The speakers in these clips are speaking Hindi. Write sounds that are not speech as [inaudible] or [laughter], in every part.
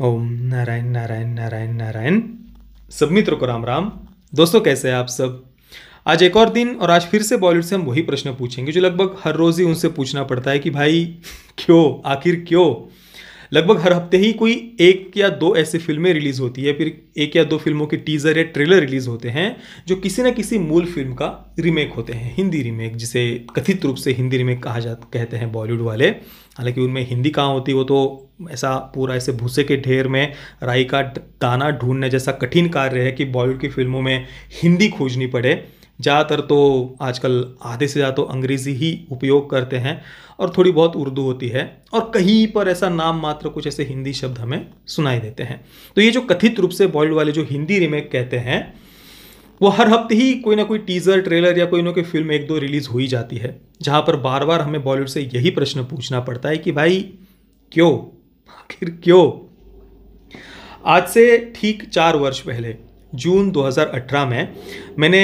ओम नारायण नारायण नारायण नारायण सब मित्रों को राम राम दोस्तों कैसे हैं आप सब आज एक और दिन और आज फिर से बॉलीवुड से हम वही प्रश्न पूछेंगे जो लगभग हर रोज़ ही उनसे पूछना पड़ता है कि भाई [laughs] क्यों आखिर क्यों लगभग हर हफ्ते ही कोई एक या दो ऐसी फिल्में रिलीज़ होती है फिर एक या दो फिल्मों के टीज़र या ट्रेलर रिलीज़ होते हैं जो किसी न किसी मूल फिल्म का रीमेक होते हैं हिंदी रीमेक जिसे कथित रूप से हिंदी रीमेक कहा जा कहते हैं बॉलीवुड वाले हालांकि उनमें हिंदी कहाँ होती वो तो ऐसा पूरा ऐसे भूसे के ढेर में राई का दाना ढूंढने जैसा कठिन कार्य है कि बॉलीवुड की फिल्मों में हिंदी खोजनी पड़े ज़्यादातर तो आजकल आधे से ज़्यादा तो अंग्रेज़ी ही उपयोग करते हैं और थोड़ी बहुत उर्दू होती है और कहीं पर ऐसा नाम मात्र कुछ ऐसे हिंदी शब्द हमें सुनाई देते हैं तो ये जो कथित रूप से बॉल्ड वाले जो हिंदी रिमेक कहते हैं वो हर हफ्ते ही कोई ना कोई टीज़र ट्रेलर या कोई ना कोई फिल्म एक दो रिलीज़ हो ही जाती है जहाँ पर बार बार हमें बॉलीवुड से यही प्रश्न पूछना पड़ता है कि भाई क्यों आखिर क्यों आज से ठीक चार वर्ष पहले जून 2018 में मैंने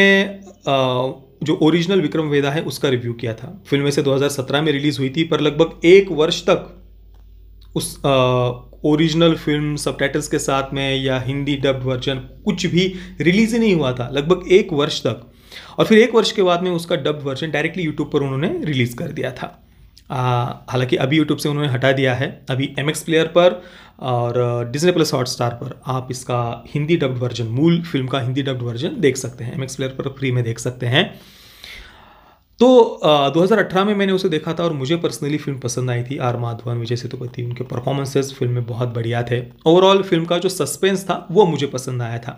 जो ओरिजिनल विक्रम वेदा है उसका रिव्यू किया था फिल्म वैसे 2017 में रिलीज़ हुई थी पर लगभग एक वर्ष तक उस ओरिजिनल फिल्म सब के साथ में या हिंदी डब वर्जन कुछ भी रिलीज़ ही नहीं हुआ था लगभग एक वर्ष तक और फिर एक वर्ष के बाद में उसका डब वर्जन डायरेक्टली यूट्यूब पर उन्होंने रिलीज़ कर दिया था हालांकि अभी यूट्यूब से उन्होंने हटा दिया है अभी MX प्लेयर पर और Disney प्लस Hotstar पर आप इसका हिंदी डब्ड वर्जन मूल फिल्म का हिंदी डब्ड वर्जन देख सकते हैं एम प्लेयर पर फ्री में देख सकते हैं तो आ, 2018 में मैंने उसे देखा था और मुझे पर्सनली फिल्म पसंद आई थी आर माधवन विजय सेतुपति उनके परफॉर्मेंसेस फिल्म में बहुत बढ़िया थे ओवरऑल फिल्म का जो सस्पेंस था वो मुझे पसंद आया था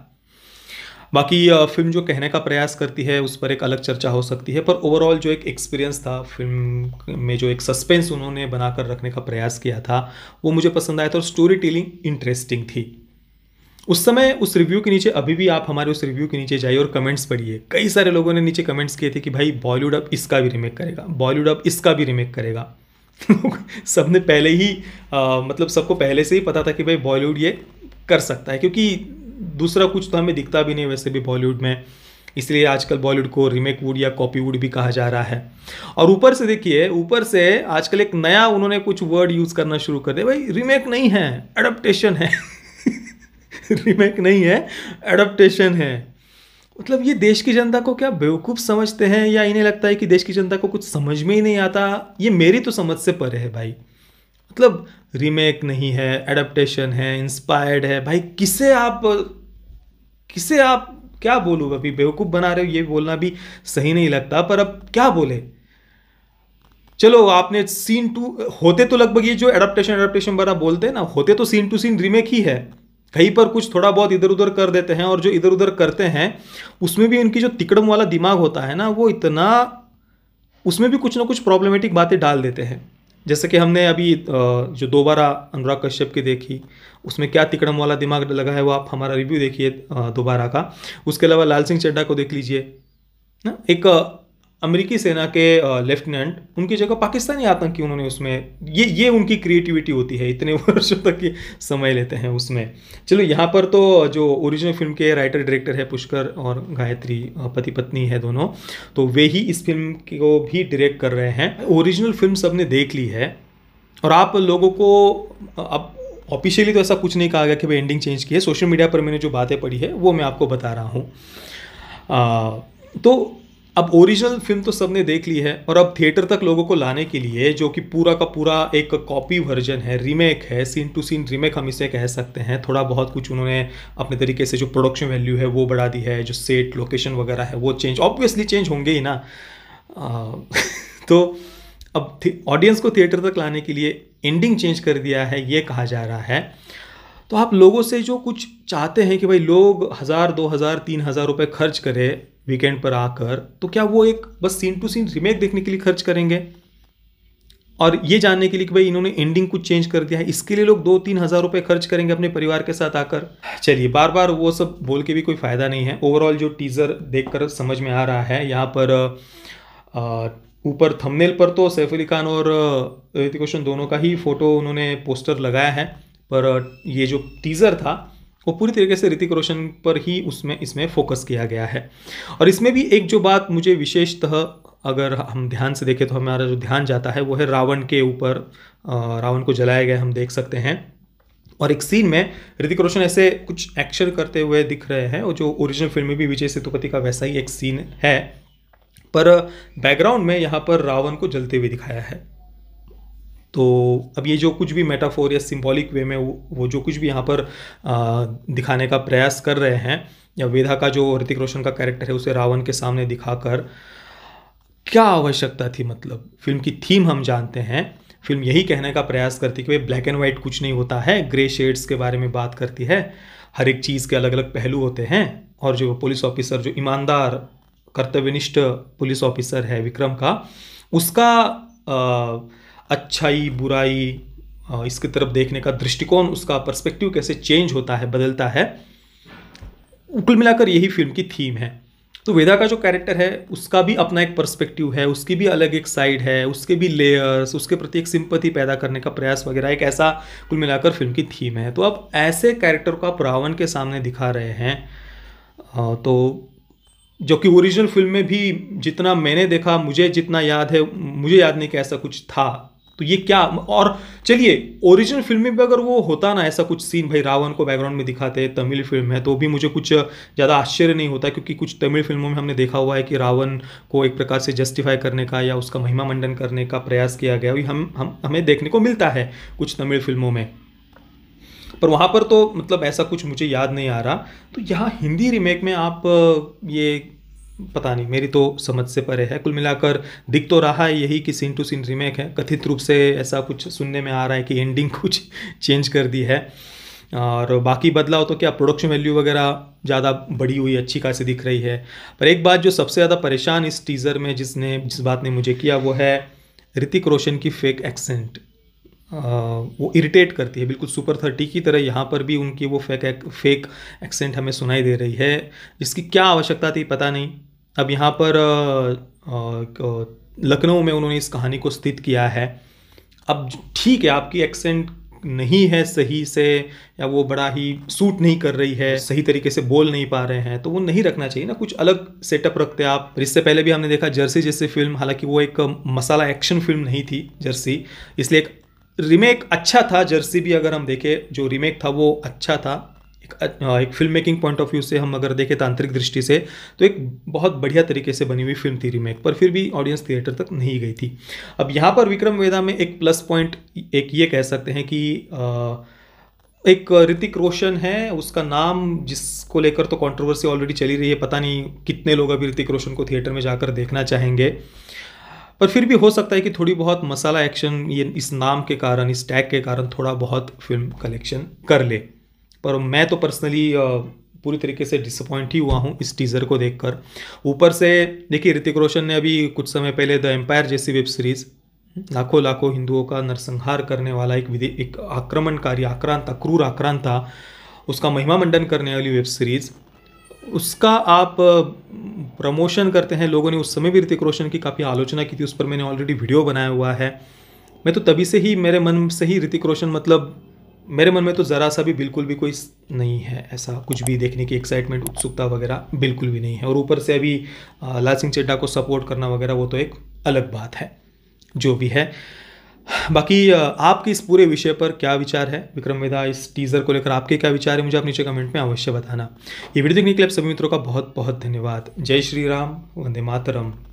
बाकी फिल्म जो कहने का प्रयास करती है उस पर एक अलग चर्चा हो सकती है पर ओवरऑल जो एक एक्सपीरियंस था फिल्म में जो एक सस्पेंस उन्होंने बनाकर रखने का प्रयास किया था वो मुझे पसंद आया था और स्टोरी टेलिंग इंटरेस्टिंग थी उस समय उस रिव्यू के नीचे अभी भी आप हमारे उस रिव्यू के नीचे जाइए और कमेंट्स पढ़िए कई सारे लोगों ने नीचे कमेंट्स किए थे कि भाई बॉलीवुड अब इसका भी रिमेक करेगा बॉलीवुड अब इसका भी रिमेक करेगा [laughs] सब ने पहले ही आ, मतलब सबको पहले से ही पता था कि भाई बॉलीवुड ये कर सकता है क्योंकि दूसरा कुछ तो हमें दिखता भी नहीं वैसे भी बॉलीवुड में इसलिए आजकल बॉलीवुड को रीमेक वुड या कॉपीवुड भी कहा जा रहा है और ऊपर से देखिए ऊपर से आजकल एक नया उन्होंने कुछ वर्ड यूज़ करना शुरू कर दिया भाई रीमेक नहीं है एडप्टेशन है रीमेक [laughs] नहीं है एडप्टेशन है मतलब ये देश की जनता को क्या बेवकूफ़ समझते हैं या इन्हें लगता है कि देश की जनता को कुछ समझ में ही नहीं आता ये मेरी तो समझ से परे है भाई मतलब रीमेक नहीं है एडप्टेशन है इंस्पायर्ड है भाई किसे आप किसे आप क्या बोलूँ अभी बेवकूफ़ बना रहे हो ये बोलना भी सही नहीं लगता पर अब क्या बोले चलो आपने सीन टू होते तो लगभग ये जो एडप्टेशन एडप्टेशन बना बोलते हैं ना होते तो सीन टू सीन रीमेक ही है कहीं पर कुछ थोड़ा बहुत इधर उधर कर देते हैं और जो इधर उधर करते हैं उसमें भी उनकी जो तिकड़म वाला दिमाग होता है ना वो इतना उसमें भी कुछ ना कुछ प्रॉब्लमेटिक बातें डाल देते हैं जैसे कि हमने अभी जो दोबारा अनुराग कश्यप की देखी उसमें क्या तिकड़म वाला दिमाग लगा है वो आप हमारा रिव्यू देखिए दोबारा का उसके अलावा लाल सिंह चड्डा को देख लीजिए ना एक अमेरिकी सेना के लेफ्टिनेंट उनकी जगह पाकिस्तानी आतंकी उन्होंने उसमें ये ये उनकी क्रिएटिविटी होती है इतने [laughs] वर्षों तक ये समय लेते हैं उसमें चलो यहाँ पर तो जो ओरिजिनल फिल्म के राइटर डायरेक्टर है पुष्कर और गायत्री पति पत्नी है दोनों तो वे ही इस फिल्म को भी डायरेक्ट कर रहे हैं ओरिजिनल फिल्म सबने देख ली है और आप लोगों को अब ऑफिशियली तो ऐसा कुछ नहीं कहा गया कि भाई एंडिंग चेंज की है सोशल मीडिया पर मैंने जो बातें पढ़ी है वो मैं आपको बता रहा हूँ तो अब ओरिजिनल फिल्म तो सबने देख ली है और अब थिएटर तक लोगों को लाने के लिए जो कि पूरा का पूरा एक कॉपी वर्जन है रीमेक है सीन टू सीन रीमेक हम इसे कह सकते हैं थोड़ा बहुत कुछ उन्होंने अपने तरीके से जो प्रोडक्शन वैल्यू है वो बढ़ा दी है जो सेट लोकेशन वगैरह है वो चेंज ऑब्वियसली चेंज होंगे ही ना [laughs] तो अब ऑडियंस को थिएटर तक लाने के लिए एंडिंग चेंज कर दिया है ये कहा जा रहा है तो आप लोगों से जो कुछ चाहते हैं कि भाई लोग हज़ार दो हज़ार तीन हज़ार रुपये खर्च करें वीकेंड पर आकर तो क्या वो एक बस सीन टू सीन रिमेक देखने के लिए खर्च करेंगे और ये जानने के लिए कि भाई इन्होंने एंडिंग कुछ चेंज कर दिया है इसके लिए लोग दो तीन हज़ार रुपये खर्च करेंगे अपने परिवार के साथ आकर चलिए बार बार वो सब बोल के भी कोई फ़ायदा नहीं है ओवरऑल जो टीज़र देखकर समझ में आ रहा है यहाँ पर ऊपर थंबनेल पर तो सैफ अली खान और ऋतिक रोशन दोनों का ही फोटो उन्होंने पोस्टर लगाया है पर ये जो टीज़र था वो पूरी तरीके से ऋतिक रोशन पर ही उसमें इसमें फोकस किया गया है और इसमें भी एक जो बात मुझे विशेषतः अगर हम ध्यान से देखें तो हमारा जो ध्यान जाता है वो है रावण के ऊपर रावण को जलाया गया हम देख सकते हैं और एक सीन में ऋतिक रोशन ऐसे कुछ एक्शन करते हुए दिख रहे हैं और जो ओरिजिनल फिल्म में भी विजय सेतुपति का वैसा ही एक सीन है पर बैकग्राउंड में यहाँ पर रावण को जलते हुए दिखाया है तो अब ये जो कुछ भी मेटाफोर या सिम्बॉलिक वे में वो, जो कुछ भी यहाँ पर दिखाने का प्रयास कर रहे हैं या वेधा का जो ऋतिक रोशन का कैरेक्टर है उसे रावण के सामने दिखाकर क्या आवश्यकता थी मतलब फिल्म की थीम हम जानते हैं फिल्म यही कहने का प्रयास करती है कि भाई ब्लैक एंड वाइट कुछ नहीं होता है ग्रे शेड्स के बारे में बात करती है हर एक चीज़ के अलग अलग पहलू होते हैं और जो पुलिस ऑफिसर जो ईमानदार कर्तव्यनिष्ठ पुलिस ऑफिसर है विक्रम का उसका आ, अच्छाई बुराई इसकी तरफ देखने का दृष्टिकोण उसका पर्सपेक्टिव कैसे चेंज होता है बदलता है कुल मिलाकर यही फिल्म की थीम है तो वेदा का जो कैरेक्टर है उसका भी अपना एक पर्सपेक्टिव है उसकी भी अलग एक साइड है उसके भी लेयर्स उसके प्रति एक सिंपति पैदा करने का प्रयास वगैरह एक ऐसा कुल मिलाकर फिल्म की थीम है तो अब ऐसे कैरेक्टर को आप रावण के सामने दिखा रहे हैं तो जो कि ओरिजिनल फिल्म में भी जितना मैंने देखा मुझे जितना याद है मुझे याद नहीं कि ऐसा कुछ था तो ये क्या और चलिए ओरिजिनल फिल्म में भी अगर वो होता ना ऐसा कुछ सीन भाई रावण को बैकग्राउंड में दिखाते हैं तमिल फिल्म है तो भी मुझे कुछ ज़्यादा आश्चर्य नहीं होता क्योंकि कुछ तमिल फिल्मों में हमने देखा हुआ है कि रावण को एक प्रकार से जस्टिफाई करने का या उसका महिमा मंडन करने का प्रयास किया गया हम हम हमें देखने को मिलता है कुछ तमिल फिल्मों में पर वहाँ पर तो मतलब ऐसा कुछ मुझे याद नहीं आ रहा तो यहाँ हिंदी रीमेक में आप ये पता नहीं मेरी तो समझ से परे है कुल मिलाकर दिख तो रहा है यही कि सीन टू सीन रीमेक है कथित रूप से ऐसा कुछ सुनने में आ रहा है कि एंडिंग [laughs] कुछ चेंज कर दी है और बाकी बदलाव तो क्या प्रोडक्शन वैल्यू वगैरह ज़्यादा बढ़ी हुई अच्छी खासी दिख रही है पर एक बात जो सबसे ज़्यादा परेशान इस टीज़र में जिसने जिस बात ने मुझे किया वो है ऋतिक रोशन की फेक एक्सेंट वो इरिटेट करती है बिल्कुल सुपर थर्टी की तरह यहाँ पर भी उनकी वो फेक फेक एक्सेंट हमें सुनाई दे रही है जिसकी क्या आवश्यकता थी पता नहीं अब यहाँ पर लखनऊ में उन्होंने इस कहानी को स्थित किया है अब ठीक है आपकी एक्सेंट नहीं है सही से या वो बड़ा ही सूट नहीं कर रही है सही तरीके से बोल नहीं पा रहे हैं तो वो नहीं रखना चाहिए ना कुछ अलग सेटअप रखते आप इससे पहले भी हमने देखा जर्सी जैसी फिल्म हालांकि वो एक मसाला एक्शन फिल्म नहीं थी जर्सी इसलिए एक रिमेक अच्छा था जर्सी भी अगर हम देखें जो रिमेक था वो अच्छा था एक film making point of view से हम अगर देखें तांत्रिक दृष्टि से तो एक बहुत बढ़िया तरीके से बनी हुई फिल्म थी रीमेक पर फिर भी ऑडियंस थिएटर तक नहीं गई थी अब यहाँ पर विक्रम वेदा में एक प्लस पॉइंट एक ये कह सकते हैं कि आ, एक ऋतिक रोशन है उसका नाम जिसको लेकर तो कंट्रोवर्सी ऑलरेडी चली रही है पता नहीं कितने लोग अभी ऋतिक रोशन को थिएटर में जाकर देखना चाहेंगे पर फिर भी हो सकता है कि थोड़ी बहुत मसाला एक्शन ये इस नाम के कारण इस टैग के कारण थोड़ा बहुत फिल्म कलेक्शन कर ले पर मैं तो पर्सनली पूरी तरीके से डिसअपॉइंट ही हुआ हूँ इस टीज़र को देखकर ऊपर से देखिए ऋतिक रोशन ने अभी कुछ समय पहले द एम्पायर जैसी वेब सीरीज़ लाखों लाखों हिंदुओं का नरसंहार करने वाला एक विधि एक आक्रमणकारी आक्रांत था क्रूर आक्रांत था उसका महिमा मंडन करने वाली वेब सीरीज़ उसका आप प्रमोशन करते हैं लोगों ने उस समय भी ऋतिक रोशन की काफ़ी आलोचना की थी उस पर मैंने ऑलरेडी वीडियो बनाया हुआ है मैं तो तभी से ही मेरे मन से ही ऋतिक रोशन मतलब मेरे मन में तो ज़रा सा भी बिल्कुल भी कोई नहीं है ऐसा कुछ भी देखने की एक्साइटमेंट उत्सुकता वगैरह बिल्कुल भी नहीं है और ऊपर से अभी लाल सिंह चड्डा को सपोर्ट करना वगैरह वो तो एक अलग बात है जो भी है बाकी आपके इस पूरे विषय पर क्या विचार है विक्रम वेदा इस टीज़र को लेकर आपके क्या विचार है मुझे आप नीचे कमेंट में अवश्य बताना ये वीडियो देखने के लिए आप सभी मित्रों का बहुत बहुत धन्यवाद जय श्री राम वंदे मातरम